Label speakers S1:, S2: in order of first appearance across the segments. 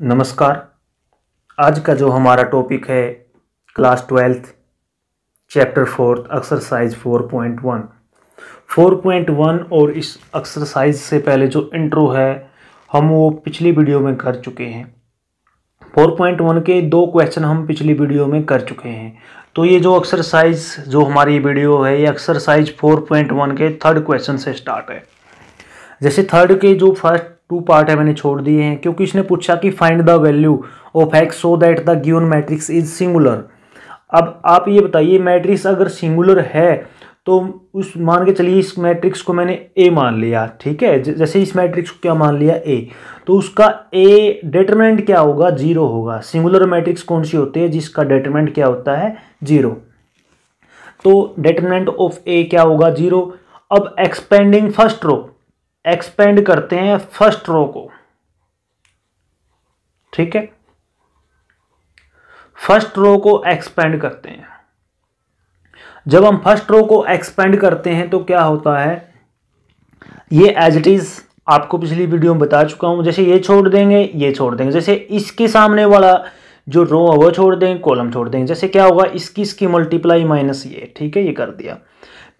S1: नमस्कार आज का जो हमारा टॉपिक है class twelfth chapter fourth exercise four point one four point one और इस एक्सरसाइज से पहले जो इंट्रो है हम वो पिछली वीडियो में कर चुके हैं फोर पॉइंट वन के दो क्वेश्चन हम पिछली वीडियो में कर चुके हैं तो ये जो एक्सरसाइज जो हमारी वीडियो है ये एक्सरसाइज फोर पॉइंट वन के थर्ड क्वेश्चन से स्टार्ट है जैसे थर्ड के जो फर्स्ट टू पार्ट है मैंने छोड़ दिए हैं क्योंकि इसने पूछा कि find the value of x so that the given matrix is singular अब आप ये बताइए मैट्रिक्स अगर सिंगुलर है तो उस मान के चलिए इस मैट्रिक्स को मैंने ए मान लिया ठीक है जैसे इस मैट्रिक्स को क्या मान लिया ए तो उसका ए डेटरमेंट क्या होगा जीरो होगा सिंगुलर मैट्रिक्स कौन सी होती है जिसका डेटरमेंट क्या होता है जीरो तो डेटरमेंट ऑफ ए क्या होगा जीरो अब एक्सपेंडिंग फर्स्ट रो एक्सपेंड करते हैं फर्स्ट रो को ठीक है फर्स्ट रो को एक्सपेंड करते हैं जब हम फर्स्ट रो को एक्सपेंड करते हैं तो क्या होता है ये एज इट इज़ आपको पिछली वीडियो में बता चुका हूं जैसे ये छोड़ देंगे ये छोड़ देंगे जैसे इसके सामने वाला जो रो है वो छोड़ देंगे कॉलम छोड़ देंगे जैसे क्या होगा इसकी इसकी मल्टीप्लाई माइनस ये ठीक है ये कर दिया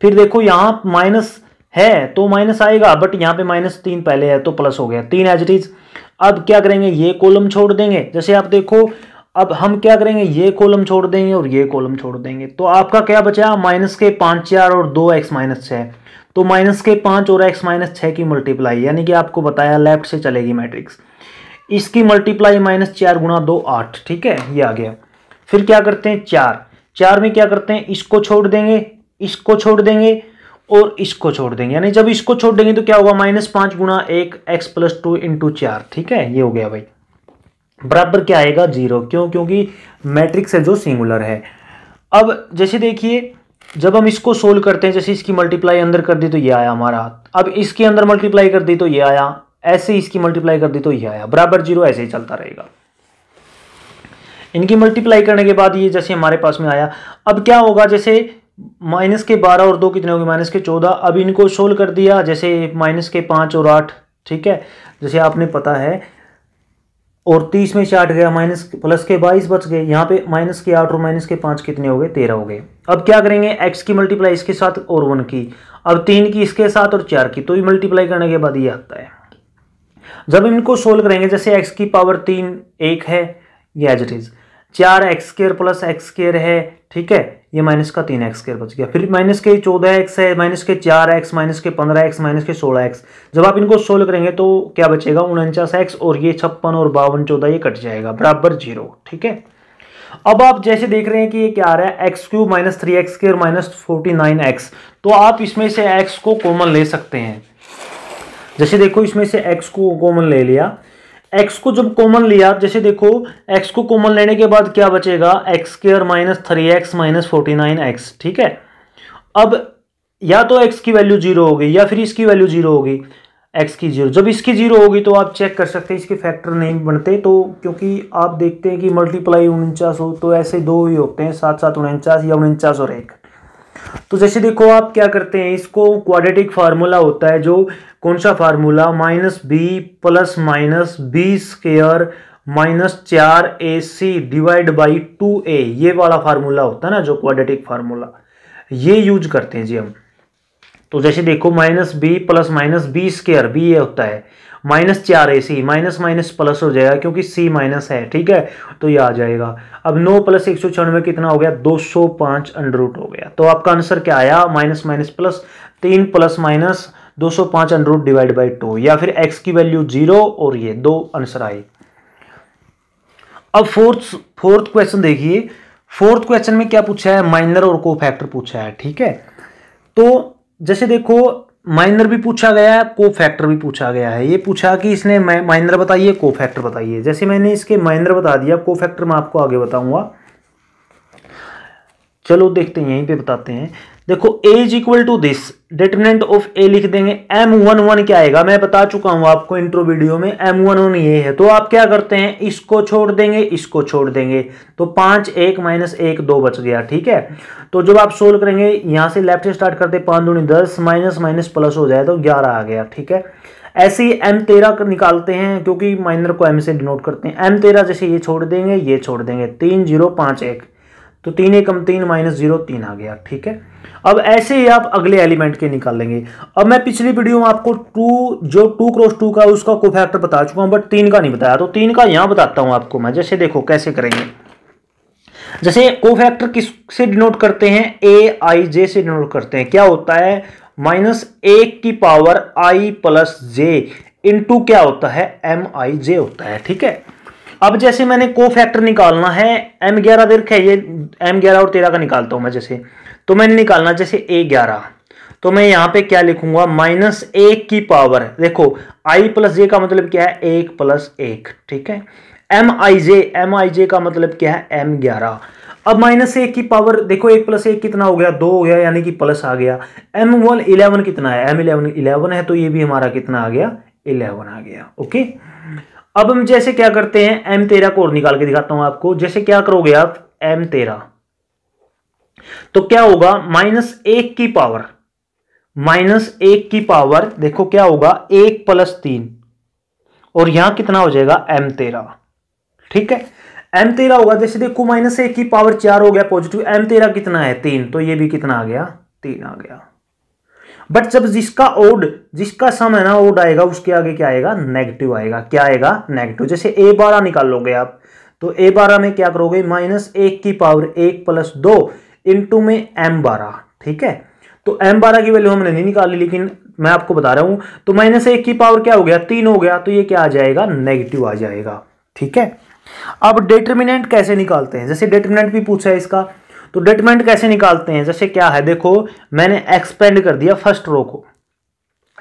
S1: फिर देखो यहां माइनस है तो माइनस आएगा बट यहाँ पे माइनस तीन पहले है तो प्लस हो गया तीन एज इट अब क्या करेंगे ये कॉलम छोड़ देंगे जैसे आप देखो अब हम क्या करेंगे ये कॉलम छोड़ देंगे और ये कॉलम छोड़ देंगे तो आपका क्या बचा माइनस के पाँच चार और दो एक्स माइनस छः तो माइनस के पाँच और एक्स माइनस छः की मल्टीप्लाई यानी कि आपको बताया लेफ्ट से चलेगी मैट्रिक्स इसकी मल्टीप्लाई माइनस चार गुना दो आठ ठीक है ये आ गया फिर क्या करते हैं चार चार में क्या करते हैं इसको छोड़ देंगे इसको छोड़ देंगे और इसको छोड़ देंगे यानी जब इसको छोड़ देंगे तो क्या होगा माइनस पांच गुणा एक एक्स प्लस टू इंटू चार ठीक है ये हो गया भाई बराबर क्या आएगा जीरो क्यों क्योंकि मैट्रिक्स है जो सिंगुलर है अब जैसे देखिए जब हम इसको सोल्व करते हैं जैसे इसकी मल्टीप्लाई अंदर कर दी तो ये आया हमारा अब इसके अंदर मल्टीप्लाई कर दी तो ये आया ऐसे इसकी मल्टीप्लाई कर दी तो ये आया बराबर जीरो ऐसे ही चलता रहेगा इनकी मल्टीप्लाई करने के बाद ये जैसे हमारे पास में आया अब क्या होगा जैसे माइनस के बारह और दो कितने होंगे माइनस के चौदह अब इनको सोल्व कर दिया जैसे माइनस के पाँच और आठ ठीक है जैसे आपने पता है और तीस में से आठ गया माइनस प्लस के बाईस बच गए यहाँ पे माइनस के आठ और माइनस के पाँच कितने हो गए तेरह हो गए अब क्या करेंगे एक्स की मल्टीप्लाई इसके साथ और वन की अब तीन की इसके साथ और चार की तो ये मल्टीप्लाई करने के बाद ये आता है जब इनको सोल्व करेंगे जैसे एक्स की पावर तीन एक है ये एज इट इज चार x square plus x square है ठीक है ये माइनस का तीन एक्स स्केयर बच गया फिर माइनस के चौदह एक्स है माइनस के चार एक्स माइनस के पंद्रह एक्स माइनस के सोलह एक्स जब आप इनको सोल्व करेंगे तो क्या बचेगा उनचास एक्स और ये छप्पन और बावन चौदह ये कट जाएगा बराबर जीरो ठीक है अब आप जैसे देख रहे हैं कि ये क्या आ रहा है x cube minus three x square minus forty nine x तो आप इसमें से एक्स को कॉमन ले सकते हैं जैसे देखो इसमें से एक्स को कॉमन ले लिया एक्स को जब कॉमन लिया जैसे देखो एक्स को कॉमन लेने के बाद क्या बचेगा x square minus three x minus forty nine x ठीक है अब या तो एक्स की वैल्यू जीरो होगी या फिर इसकी वैल्यू जीरो होगी एक्स की जीरो जब इसकी जीरो होगी तो आप चेक कर सकते हैं इसके फैक्टर नहीं बनते तो क्योंकि आप देखते हैं कि मल्टीप्लाई उनचास हो तो ऐसे दो ही होते हैं सात सात उनचास या उनचास और एक तो जैसे देखो आप क्या करते हैं इसको क्वाड्रेटिक फार्मूला होता है जो कौन सा formula minus b plus minus b square minus चार a c divide by two a ये वाला फार्मूला होता है ना जो क्वाड्रेटिक फार्मूला ये यूज करते हैं जी हम तो जैसे देखो minus b plus minus b square b ये होता है माइनस चार a c minus minus plus हो जाएगा क्योंकि सी माइनस है ठीक है तो ये आ जाएगा अब नौ प्लस एक सौ छियानवे कितना हो गया दो सौ पाँच रूट हो गया तो आपका आंसर क्या आया माइनस माइनस प्लस तीन प्लस माइनस दो सौ पाँच अंडरूट डिवाइड बाई टू या फिर एक्स की वैल्यू जीरो और ये दो आंसर आए अब फोर्थ फोर्थ क्वेश्चन देखिए फोर्थ क्वेश्चन में क्या पूछा है माइनर और को फैक्टर पूछा है ठीक है तो जैसे देखो माइनर भी पूछा गया है को फैक्टर भी पूछा गया है ये पूछा कि इसने माइनर बताइए को फैक्टर बताइए जैसे मैंने इसके माइनर बता दिया को फैक्टर मैं आपको आगे बताऊंगा चलो देखते हैं यहीं पे बताते हैं देखो A is equal to this determinant of A लिख देंगे एम वन वन क्या आएगा मैं बता चुका हूं आपको इंट्रो वीडियो में एम वन वन ये है तो आप क्या करते हैं इसको छोड़ देंगे इसको छोड़ देंगे तो पांच एक माइनस एक दो बच गया ठीक है तो जब आप सोल्व करेंगे यहां से लेफ्ट से स्टार्ट करते पांच दूनी दस माइनस माइनस प्लस हो जाए तो ग्यारह आ गया ठीक है ऐसे ही एम तेरह निकालते हैं क्योंकि माइनर को एम से डिनोट करते हैं एम तेरह जैसे ये छोड़ देंगे ये छोड़ देंगे तीन जीरो पांच एक तो तीन एकम तीन माइनस जीरो तीन आ गया ठीक है अब ऐसे ही आप अगले एलिमेंट के निकाल लेंगे अब मैं पिछली वीडियो में आपको टू जो टू क्रॉस टू का उसका को फैक्टर बता चुका हूं बट तीन का नहीं बताया तो तीन का यहां बताता हूं आपको मैं जैसे देखो कैसे करेंगे जैसे को फैक्टर किस से डिनोट करते हैं ए आई जे से डिनोट करते हैं क्या होता है माइनस एक की power i plus j into क्या होता है एम आई जे होता है ठीक है अब जैसे मैंने को फैक्टर निकालना है एम ग्यारह देर है ये एम ग्यारह और तेरह का निकालता हूँ मैं जैसे तो मैंने निकालना जैसे ए ग्यारह तो मैं यहाँ पे क्या लिखूंगा माइनस एक की पावर देखो आई प्लस जे का मतलब क्या है एक प्लस एक ठीक है एम आई जे एम आई जे का मतलब क्या है एम ग्यारह अब माइनस एक की पावर देखो एक प्लस एक कितना हो गया दो हो गया यानी कि प्लस आ गया एम वन इलेवन कितना है एम इलेवन इलेवन है तो ये भी हमारा कितना आ गया इलेवन आ गया ओके अब हम जैसे क्या करते हैं एम तेरह को और निकाल के दिखाता हूं आपको जैसे क्या करोगे आप एम तेरह तो क्या होगा माइनस एक की पावर माइनस एक की पावर देखो क्या होगा एक प्लस तीन और यहां कितना हो जाएगा एम तेरह ठीक है एम तेरह होगा जैसे देखो माइनस एक की पावर चार हो गया पॉजिटिव एम तेरह कितना है तीन तो ये भी कितना आ गया तीन आ गया बट जब जिसका ओड जिसका सम है ना ओड आएगा उसके आगे क्या आएगा नेगेटिव आएगा क्या आएगा नेगेटिव जैसे ए बारह निकाल लोगे आप तो ए बारह में क्या करोगे माइनस एक की पावर एक प्लस दो इंटू में एम बारह ठीक है तो एम बारह की वैल्यू हमने नहीं निकाली लेकिन मैं आपको बता रहा हूं तो माइनस एक की पावर क्या हो गया तीन हो गया तो ये क्या आ जाएगा नेगेटिव आ जाएगा ठीक है अब डिटर्मिनेंट कैसे निकालते हैं जैसे डिटर्मिनेंट भी पूछा है इसका तो डेटमेंट कैसे निकालते हैं जैसे क्या है देखो मैंने एक्सपेंड कर दिया फर्स्ट रो को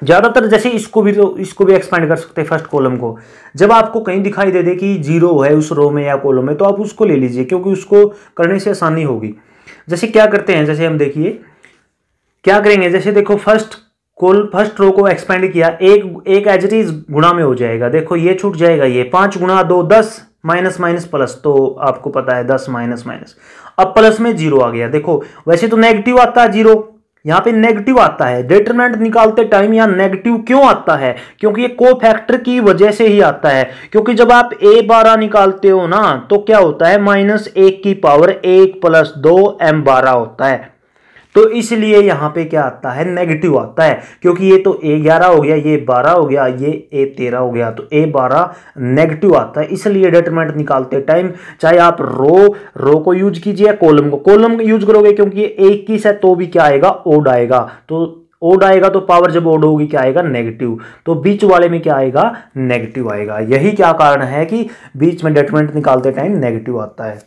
S1: ज़्यादातर जैसे इसको भी तो इसको भी एक्सपेंड कर सकते हैं फर्स्ट कॉलम को जब आपको कहीं दिखाई दे दे कि जीरो है उस रो में या कॉलम में तो आप उसको ले लीजिए क्योंकि उसको करने से आसानी होगी जैसे क्या करते हैं जैसे हम देखिए क्या करेंगे जैसे देखो फर्स्ट कोल फर्स्ट रो को एक्सपेंड किया एक एक एज इट इज गुणा में हो जाएगा देखो ये छूट जाएगा ये पांच गुणा दो दस माइनस माइनस प्लस तो आपको पता है दस माइनस माइनस अब प्लस में जीरो आ गया देखो वैसे तो नेगेटिव आता है जीरो यहां पे नेगेटिव आता है डिटरमिनेंट निकालते टाइम यहां नेगेटिव क्यों आता है क्योंकि ये को फैक्टर की वजह से ही आता है क्योंकि जब आप ए बारह निकालते हो ना तो क्या होता है माइनस एक की पावर एक प्लस दो एम बारह होता है तो इसलिए यहां पे क्या आता है नेगेटिव आता है क्योंकि ये तो ए ग्यारह हो गया ये बारह हो गया ये ए तेरह हो गया तो ए बारह नेगेटिव आता है इसलिए डिटरमेंट निकालते टाइम चाहे आप रो रो को यूज कीजिए या कॉलम को कॉलम यूज करोगे क्योंकि ये इक्कीस है तो भी क्या आएगा ओड आएगा तो ओड आएगा तो पावर जब ओड होगी क्या आएगा नेगेटिव तो बीच वाले में क्या आएगा नेगेटिव आएगा यही क्या कारण है कि बीच में डेटमेंट निकालते टाइम नेगेटिव आता है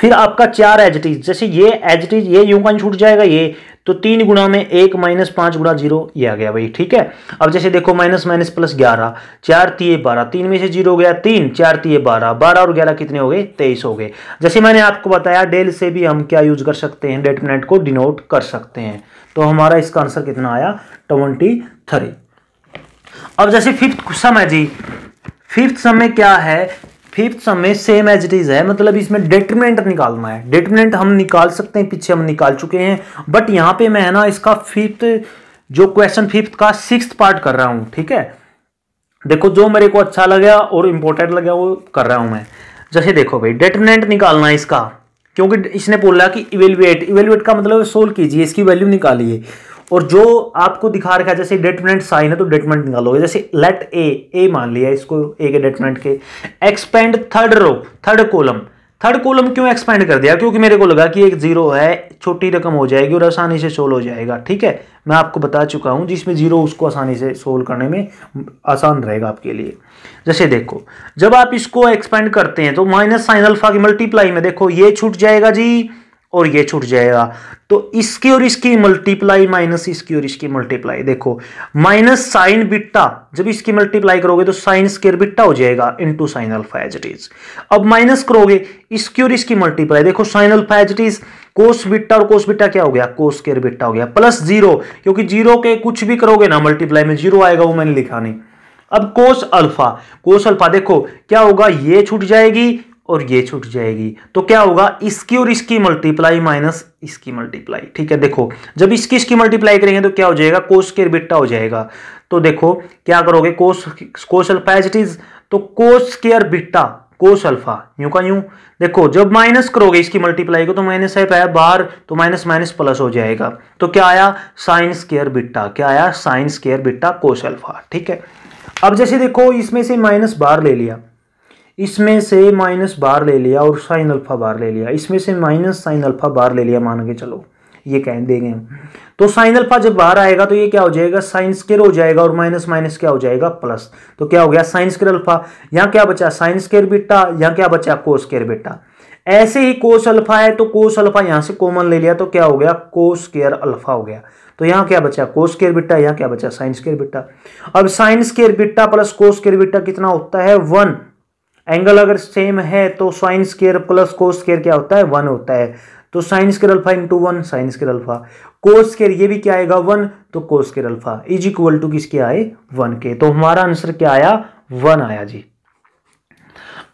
S1: फिर आपका चार एजटीज जैसे ये एजटीज ये यूं का छूट जाएगा ये तो तीन गुणा में एक माइनस पांच गुणा जीरो ये आ गया भाई ठीक है अब जैसे देखो माइनस माइनस प्लस ग्यारह चार तीय बारह तीन में से जीरो हो गया तीन चार तीय बारह बारह और ग्यारह कितने हो गए तेईस हो गए जैसे मैंने आपको बताया डेल से भी हम क्या यूज कर सकते हैं डेटमिनेट को डिनोट कर सकते हैं तो हमारा इसका आंसर कितना आया ट्वेंटी अब जैसे फिफ्थ समय जी फिफ्थ समय क्या है फिफ्थ सम में सेम एज इट इज है मतलब इसमें डेटर्मिनेंट निकालना है डेटर्मिनेंट हम निकाल सकते हैं पीछे हम निकाल चुके हैं बट यहाँ पे मैं है ना इसका फिफ्थ जो क्वेश्चन फिफ्थ का सिक्स पार्ट कर रहा हूँ ठीक है देखो जो मेरे को अच्छा लगा और इम्पोर्टेंट लगा वो कर रहा हूँ मैं जैसे देखो भाई डेटर्मिनेंट निकालना है इसका क्योंकि इसने बोला कि इवेलुएट इवेलुएट का मतलब सोल्व कीजिए इसकी वैल्यू निकालिए और जो आपको दिखा रखा है जैसे डेटमेंट साइन है तो डेटमेंट निकालोगे जैसे लेट ए ए मान लिया इसको ए के डेटमेंट के expand third row third column third column क्यों एक्सपेंड कर दिया क्योंकि मेरे को लगा कि एक जीरो है छोटी रकम हो जाएगी और आसानी से सोल्व हो जाएगा ठीक है मैं आपको बता चुका हूं जिसमें जीरो उसको आसानी से सोल्व करने में आसान रहेगा आपके लिए जैसे देखो जब आप इसको एक्सपेंड करते हैं तो माइनस साइन अल्फा की मल्टीप्लाई में देखो ये छूट जाएगा जी और ये छूट जाएगा तो इसकी और इसकी मल्टीप्लाई माइनस इसकी और इसकी मल्टीप्लाई देखो माइनस साइन बिट्टा जब इसकी मल्टीप्लाई करोगे तो साइन स्केयर बिट्टा हो जाएगा into sine alpha as is अब माइनस करोगे इसकी और इसकी मल्टीप्लाई देखो sine alpha as is cos beta और कोस बिट्टा क्या हो गया कोस स्केयर बिट्टा हो गया प्लस जीरो क्योंकि जीरो के कुछ भी करोगे ना मल्टीप्लाई में जीरो आएगा वो मैंने लिखा नहीं अब कोस अल्फा कोस अल्फा देखो क्या होगा ये छूट जाएगी और ये छूट जाएगी तो क्या होगा इसकी और इसकी मल्टीप्लाई माइनस इसकी मल्टीप्लाई ठीक है देखो जब इसकी इसकी मल्टीप्लाई करेंगे तो क्या हो जाएगा कोस के बिट्टा हो जाएगा तो देखो क्या करोगे cos cos alpha as it is तो cos square beta cos alpha यूं का यूं देखो जब माइनस करोगे इसकी मल्टीप्लाई को तो माइनस साइप आया बाहर तो माइनस माइनस प्लस हो जाएगा तो क्या आया साइंस केयर बिट्टा क्या आया sine square beta cos alpha ठीक है अब जैसे देखो इसमें से माइनस बाहर ले लिया इसमें से माइनस बार ले लिया और साइन अल्फ़ा बार ले लिया इसमें से माइनस साइन अल्फ़ा बार ले लिया मान के चलो ये कह देंगे तो साइन अल्फा जब बाहर आएगा तो ये क्या हो जाएगा साइन स्केयर हो जाएगा और माइनस माइनस क्या हो जाएगा प्लस तो क्या हो गया साइन स्केयर अल्फा यहाँ क्या बचा साइन स्केयर बेटा यहाँ क्या बचा को स्केयर बेटा ऐसे ही कोस अल्फा है तो कोस अल्फा यहाँ से कॉमन ले लिया तो क्या हो गया को स्केयर अल्फा हो गया तो यहाँ क्या बचा को स्केयर बिट्टा यहाँ क्या बचा साइंस केयर बिट्टा अब sine square beta plus cos square beta कितना होता है वन एंगल अगर सेम है तो sine square plus cos square क्या होता है वन होता है तो sine square alpha into one sine square alpha cos square ये भी क्या आएगा वन तो cos square alpha is equal to किसके आए वन के तो हमारा आंसर क्या आया वन आया जी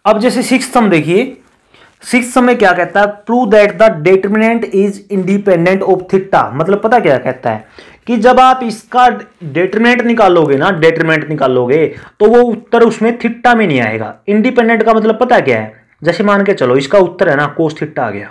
S1: अब जैसे सिक्स सम देखिए सिक्स समय में क्या कहता है prove that the determinant is independent of theta मतलब पता क्या कहता है कि जब आप इसका डेटरमेंट निकालोगे ना डेटरमेंट निकालोगे तो वो उत्तर उसमें थिट्टा में नहीं आएगा इंडिपेंडेंट का मतलब पता क्या है जैसे मान के चलो इसका उत्तर है ना कोस थिट्टा आ गया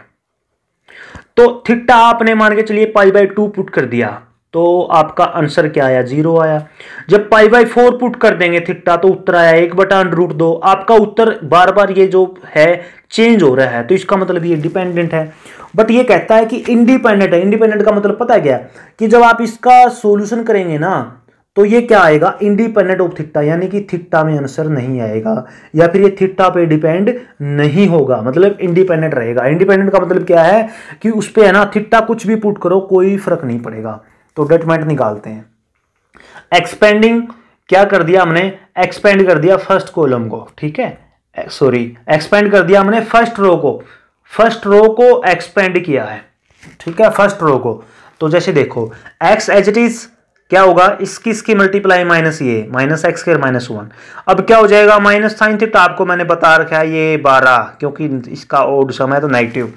S1: तो थिट्टा आपने मान के चलिए पाई बाई टू पुट कर दिया तो आपका आंसर क्या आया जीरो आया जब पाई बाई फोर पुट कर देंगे थिट्टा तो उत्तर आया एक बटा रूट दो आपका उत्तर बार बार ये जो है चेंज हो रहा है तो इसका मतलब ये डिपेंडेंट है बट ये कहता है कि इंडिपेंडेंट है इंडिपेंडेंट का मतलब पता है क्या कि जब आप इसका सोल्यूशन करेंगे ना तो ये क्या आएगा इंडिपेंडेंट ऑफ थिट्टा यानी कि थिट्टा में आंसर नहीं आएगा या फिर ये थिट्टा पे डिपेंड नहीं होगा मतलब इंडिपेंडेंट रहेगा इंडिपेंडेंट का मतलब क्या है कि उस पर है ना थिट्टा कुछ भी पुट करो कोई फर्क नहीं पड़ेगा तो डेटमेंट निकालते हैं एक्सपेंडिंग क्या कर दिया हमने एक्सपेंड कर दिया फर्स्ट कॉलम को ठीक है सॉरी eh, एक्सपेंड कर दिया हमने फर्स्ट रो को फर्स्ट रो को एक्सपेंड किया है ठीक है फर्स्ट रो को तो जैसे देखो एक्स एच इट इज क्या होगा इसकी इसकी मल्टीप्लाई माइनस ये minus x square minus one अब क्या हो जाएगा माइनस साइन थीटा आपको मैंने बता रखा है ये बारह क्योंकि इसका ओड समय तो नेगेटिव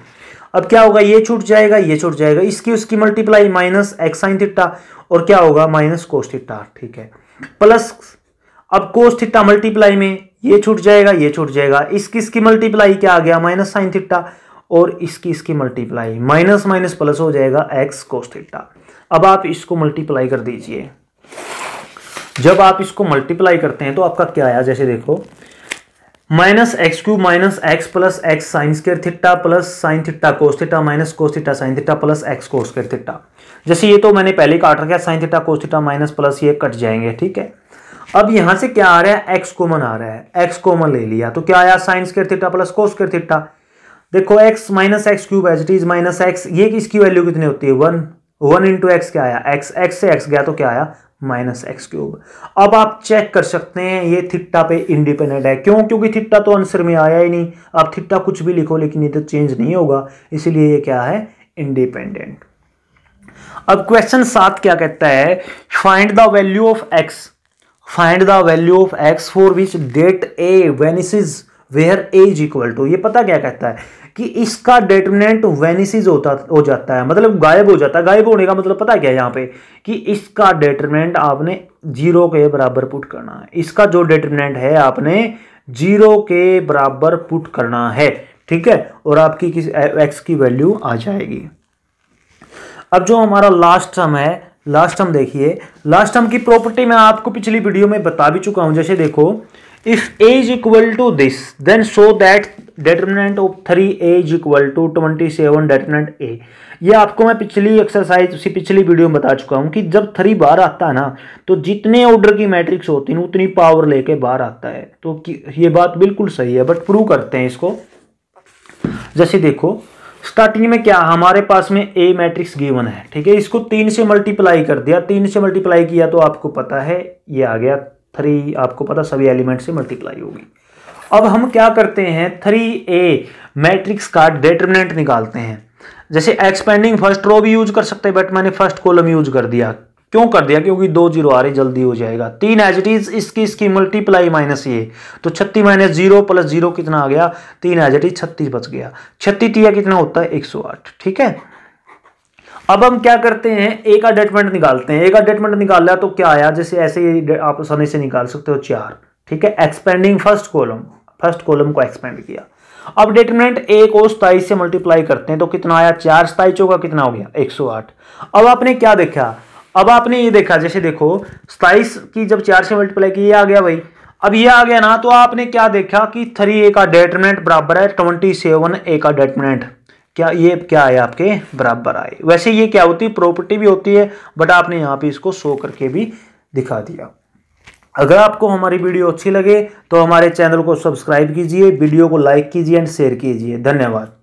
S1: अब क्या होगा ये छूट जाएगा ये छूट जाएगा इसकी उसकी multiply minus x sine theta और क्या होगा माइनस कोस थीटा ठीक है प्लस अब कोस थीटा मल्टीप्लाई में ये छूट जाएगा ये छूट जाएगा इसकी इसकी मल्टीप्लाई क्या आ गया माइनस साइन थिट्टा और इसकी इसकी मल्टीप्लाई माइनस माइनस प्लस हो जाएगा एक्स कोस थीटा अब आप इसको मल्टीप्लाई कर दीजिए जब आप इसको मल्टीप्लाई करते हैं तो आपका क्या आया जैसे देखो minus x cube minus x plus x sine square theta plus sine theta cos theta minus cos theta sine theta plus x cos square theta जैसे ये तो मैंने पहले ही काट रखा है sine theta cos theta minus plus ये कट जाएंगे ठीक है अब यहां से क्या आ रहा है एक्स कॉमन आ रहा है एक्स कॉमन ले लिया तो क्या आया sine square theta plus cos square theta देखो x minus x cube as it is minus x ये किसकी वैल्यू कितनी होती है वन वन इंटू एक्स क्या आया एक्स एक्स से एक्स गया तो क्या आया माइनस एक्स क्यूब अब आप चेक कर सकते हैं ये थिट्टा पे इंडिपेंडेंट है क्यों क्योंकि थिट्टा तो आंसर में आया ही नहीं आप थिट्टा कुछ भी लिखो लेकिन तो चेंज नहीं होगा इसीलिए ये क्या है इंडिपेंडेंट अब क्वेश्चन सात क्या कहता है find the value of x find the value of x for which det A vanishes where A is equal to ये पता क्या कहता है कि इसका डेटोनेंट वेनिसिज होता हो जाता है मतलब गायब हो जाता है गायब होने का मतलब पता क्या है यहाँ पे कि इसका डेटोनेंट आपने जीरो के बराबर पुट करना है इसका जो डेटोनेंट है आपने जीरो के बराबर पुट करना है ठीक है और आपकी किस एक्स की वैल्यू आ जाएगी अब जो हमारा लास्ट टर्म है लास्ट टर्म देखिए लास्ट टर्म की प्रॉपर्टी मैं आपको पिछली वीडियो में बता भी चुका हूं जैसे देखो is equal to this then so that show of three A is equal to twenty seven determinant A ये आपको मैं पिछली एक्सरसाइज उसी पिछली वीडियो में बता चुका हूँ कि जब थ्री बाहर आता है ना तो जितने ऑर्डर की मैट्रिक्स होती है उतनी पावर लेके बाहर आता है तो ये बात बिल्कुल सही है बट प्रूव करते हैं इसको जैसे देखो स्टार्टिंग में क्या हमारे पास में ए मैट्रिक्स गिवन है ठीक है इसको तीन से मल्टीप्लाई कर दिया तीन से मल्टीप्लाई किया तो आपको पता है ये आ गया थ्री आपको पता सभी एलिमेंट से मल्टीप्लाई होगी अब हम क्या करते हैं थ्री ए मैट्रिक्स का डेटर्मिनेंट निकालते हैं जैसे एक्सपेंडिंग फर्स्ट रो भी यूज कर सकते हैं बट मैंने फर्स्ट कॉलम यूज कर दिया क्यों कर दिया क्योंकि दो जीरो आ रही जल्दी हो जाएगा तीन एच इज इसकी इसकी मल्टीप्लाई माइनस ये तो छत्तीस माइनस जीरो प्लस जीरो कितना आ गया तीन एच इज छत्तीस बच गया छत्तीस तिया कितना होता है एक सौ आठ ठीक है अब हम क्या करते हैं एक का डेटमेंट निकालते हैं एक का डेटमेंट निकाला तो क्या आया जैसे ऐसे ही आप आसानी से निकाल सकते हो चार ठीक है expanding first column first column को एक्सपेंड किया अब डेटमेंट ए को सताइस से मल्टीप्लाई करते हैं तो कितना आया चार सताई चौका कितना हो गया 108 अब आपने क्या देखा अब आपने ये देखा जैसे देखो सताइस की जब चार से मल्टीप्लाई की ये आ गया भाई अब ये आ गया ना तो आपने क्या देखा कि थ्री ए का डेटमेंट बराबर है ट्वेंटी सेवन ए का डेटमेंट क्या ये क्या आए आपके बराबर आए वैसे ये क्या होती है प्रॉपर्टी भी होती है बट आपने यहाँ पे इसको शो करके भी दिखा दिया अगर आपको हमारी वीडियो अच्छी लगे तो हमारे चैनल को सब्सक्राइब कीजिए वीडियो को लाइक कीजिए एंड शेयर कीजिए धन्यवाद